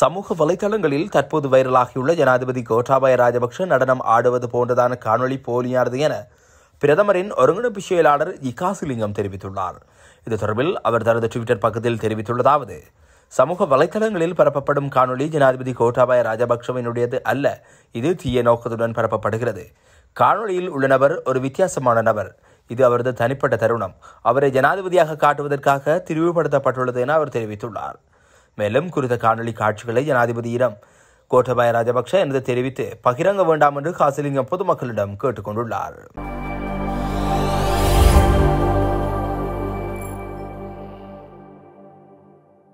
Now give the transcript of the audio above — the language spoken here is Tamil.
சமூக வலைதளங்களில் தற்போது வைரலாகியுள்ள ஜனாதிபதி கோட்டாபாய ராஜபக்ஷ நடனம் ஆடுவது போன்றதான காணொலி போலியானது என பிரதமரின் ஒருங்கிணைப்பு செயலாளர் இகாசிலிங்கம் தெரிவித்துள்ளார் இது தொடர்பில் அவர் தனது டுவிட்டர் பக்கத்தில் தெரிவித்துள்ளதாவது சமூக வலைதளங்களில் பரப்பப்படும் காணொலி ஜனாதிபதி கோட்டாபாய ராஜபக்ஷவினுடையது அல்ல இது தீய நோக்கத்துடன் பரப்பப்படுகிறது காணொலியில் உள்ள நபர் ஒரு வித்தியாசமான நபர் இது அவரது தனிப்பட்ட தருணம் அவரை ஜனாதிபதியாக காட்டுவதற்காக திரிவுபடுத்தப்பட்டுள்ளது என அவர் தெரிவித்துள்ளார் மேலும் குறித்த காணொலி காட்சிகளை ஜனாதிபதியிடம் கோட்டபாய ராஜபக்ஷ எனது தெரிவித்து பகிரங்க வேண்டாம் என்று காசிலிங்கம் பொதுமக்களிடம் கேட்டுக்கொண்டுள்ளார்